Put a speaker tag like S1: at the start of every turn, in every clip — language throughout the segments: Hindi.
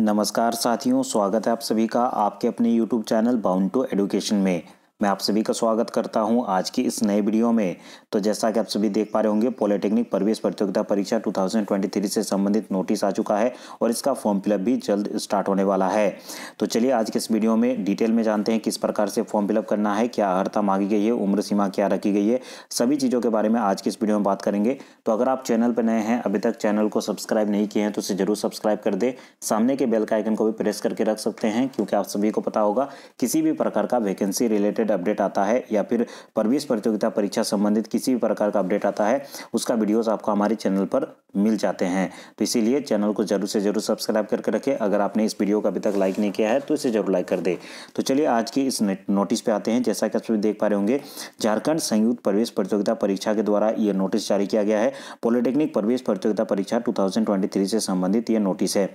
S1: नमस्कार साथियों स्वागत है आप सभी का आपके अपने YouTube channel bound to education में मैं आप सभी का स्वागत करता हूं आज की इस नए वीडियो में तो जैसा कि आप सभी देख पा रहे होंगे पॉलिटेक्निक प्रवेश प्रतियोगिता परीक्षा 2023 से संबंधित नोटिस आ चुका है और इसका फॉर्म फिलअप भी जल्द स्टार्ट होने वाला है तो चलिए आज के इस वीडियो में डिटेल में जानते हैं किस प्रकार से फॉर्म फिलअप करना है क्या अर्था मांगी गई है उम्र सीमा क्या रखी गई है सभी चीज़ों के बारे में आज की इस वीडियो में बात करेंगे तो अगर आप चैनल पर नए हैं अभी तक चैनल को सब्सक्राइब नहीं किए हैं तो उसे जरूर सब्सक्राइब कर दे सामने के बेल का आइकन को भी प्रेस करके रख सकते हैं क्योंकि आप सभी को पता होगा किसी भी प्रकार का वैकेंसी रिलेटेड रिलेटेड अपडेट आता है या फिर प्रवेश प्रतियोगिता परीक्षा संबंधित किसी भी प्रकार का अपडेट आता है उसका वीडियोज आपको हमारे चैनल पर मिल जाते हैं तो इसीलिए चैनल को जरूर से जरूर सब्सक्राइब करके रखें अगर आपने इस वीडियो को अभी तक लाइक नहीं किया है तो इसे जरूर लाइक कर दे तो चलिए आज की इस नोटिस पे आते हैं जैसा कि आप सभी देख पा रहे होंगे झारखंड संयुक्त प्रवेश प्रतियोगिता परीक्षा के द्वारा यह नोटिस जारी किया गया है पॉलिटेक्निक प्रवेश प्रतियोगिता परीक्षा टू से संबंधित यह नोटिस है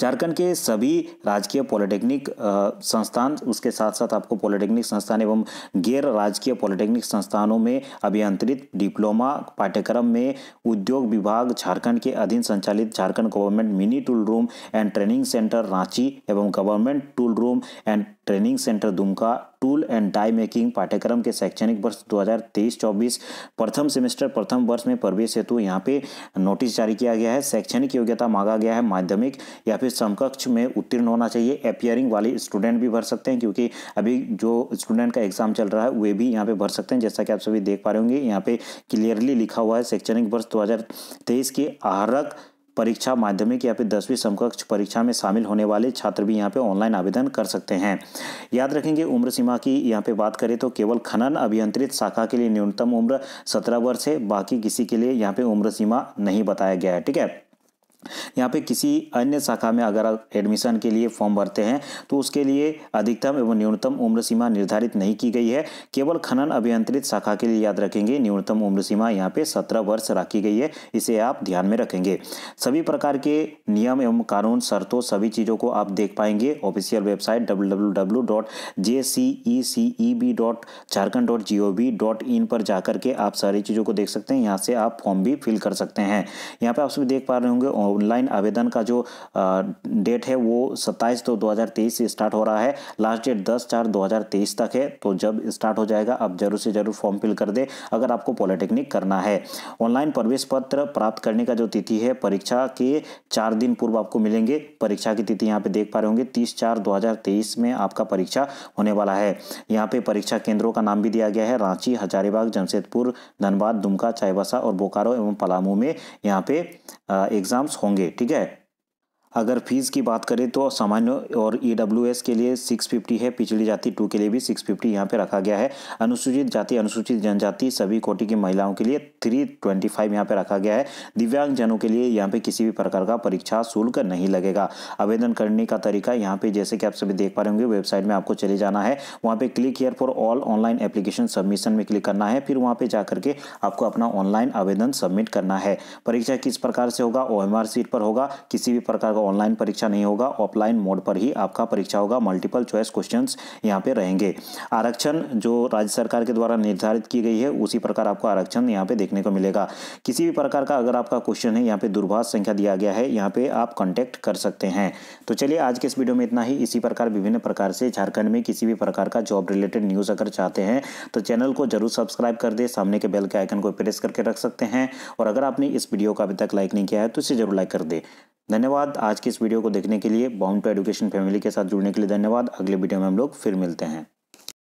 S1: झारखंड के सभी राजकीय पॉलिटेक्निक संस्थान उसके साथ साथ आपको पॉलिटेक्निक संस्थान एवं गैर राजकीय पॉलिटेक्निक संस्थानों में अभियंत्रित डिप्लोमा पाठ्यक्रम में उद्योग विभाग झारखंड के अधीन संचालित Jharkhand government mini tool room and training centre Ranchi एवं government tool room and training centre Dumka tool and die making पाठ्यक्रम के शैक्षणिक वर्ष 2023-24 प्रथम सेमेस्टर प्रथम वर्ष में प्रवेश हेतु यहाँ पे नोटिस जारी किया गया है शैक्षणिक योग्यता मांगा गया है माध्यमिक या फिर समकक्ष में उत्तीर्ण होना चाहिए अपियरिंग वाले स्टूडेंट भी भर सकते हैं क्योंकि अभी जो स्टूडेंट का एग्जाम चल रहा है वे भी यहाँ पे भर सकते हैं जैसा कि आप सभी देख पा रहे होंगे यहाँ पे क्लियरली लिखा हुआ है शैक्षणिक वर्ष दो के आहरक परीक्षा माध्यमिक या फिर दसवीं समकक्ष परीक्षा में शामिल होने वाले छात्र भी यहाँ पे ऑनलाइन आवेदन कर सकते हैं याद रखेंगे उम्र सीमा की यहाँ पे बात करें तो केवल खनन अभियंत्रित शाखा के लिए न्यूनतम उम्र सत्रह वर्ष है बाकी किसी के लिए यहाँ पे उम्र सीमा नहीं बताया गया है ठीक है यहाँ पे किसी अन्य शाखा में अगर आप एडमिशन के लिए फॉर्म भरते हैं तो उसके लिए अधिकतम एवं न्यूनतम उम्र सीमा निर्धारित नहीं की गई है केवल खनन अभियंत्रित शाखा के लिए याद रखेंगे न्यूनतम उम्र सीमा यहाँ पे सत्रह वर्ष रखी गई है इसे आप ध्यान में रखेंगे सभी प्रकार के नियम एवं कानून शर्तों सभी चीज़ों को आप देख पाएंगे ऑफिशियल वेबसाइट डब्ल्यू पर जाकर के आप सारी चीज़ों को देख सकते हैं यहाँ से आप फॉर्म भी फिल कर सकते हैं यहाँ पर आप सभी देख पा रहे होंगे ऑनलाइन आवेदन का जो डेट है वो सत्ताईस दो 2023 से स्टार्ट हो रहा है लास्ट डेट दस चार 2023 तक है तो जब स्टार्ट हो जाएगा आप जरूर से जरूर फॉर्म फिल कर दें अगर आपको पॉलिटेक्निक करना है ऑनलाइन प्रवेश पत्र प्राप्त करने का जो तिथि है परीक्षा के चार दिन पूर्व आपको मिलेंगे परीक्षा की तिथि यहाँ पे देख पा रहे होंगे तीस चार दो में आपका परीक्षा होने वाला है यहाँ पे परीक्षा केंद्रों का नाम भी दिया गया है रांची हजारीबाग जमशेदपुर धनबाद दुमका चाईबासा और बोकारो एवं पलामू में यहाँ पे एग्ज़ाम्स होंगे ठीक है अगर फीस की बात करें तो सामान्य और ई e के लिए 650 है पिछड़ी जाति टू के लिए भी 650 फिफ्टी यहाँ पर रखा गया है अनुसूचित जाति अनुसूचित जनजाति सभी कोटि की महिलाओं के लिए 325 फाइव यहाँ पर रखा गया है दिव्यांग जनों के लिए यहाँ पे किसी भी प्रकार का परीक्षा शुल्क नहीं लगेगा आवेदन करने का तरीका यहाँ पे जैसे कि आप सभी देख पा रहे होंगे वेबसाइट में आपको चले जाना है वहाँ पे click here for all online application submission में क्लिक करना है फिर वहाँ पे जा करके आपको अपना ऑनलाइन आवेदन सबमिट करना है परीक्षा किस प्रकार से होगा ओ सीट पर होगा किसी भी प्रकार का ऑनलाइन परीक्षा नहीं होगा ऑफलाइन मोड पर ही आपका परीक्षा होगा मल्टीपल चॉइस क्वेश्चन यहाँ पे रहेंगे आरक्षण जो राज्य सरकार के द्वारा निर्धारित की गई है उसी प्रकार आपको आरक्षण यहाँ पे देखने को मिलेगा किसी भी प्रकार का अगर आपका क्वेश्चन है यहाँ पे दूरभाष संख्या दिया गया है यहाँ पे आप कॉन्टैक्ट कर सकते हैं तो चलिए आज के इस वीडियो में इतना ही इसी प्रकार विभिन्न प्रकार से झारखंड में किसी भी प्रकार का जॉब रिलेटेड न्यूज़ अगर चाहते हैं तो चैनल को जरूर सब्सक्राइब कर दे सामने के बेल के आइकन को प्रेस करके रख सकते हैं और अगर आपने इस वीडियो को अभी तक लाइक नहीं किया है तो इसे जरूर लाइक कर दे धन्यवाद आज की इस वीडियो को देखने के लिए बाउंड टू एजुकेशन फैमिली के साथ जुड़ने के लिए धन्यवाद अगले वीडियो में हम लोग फिर मिलते हैं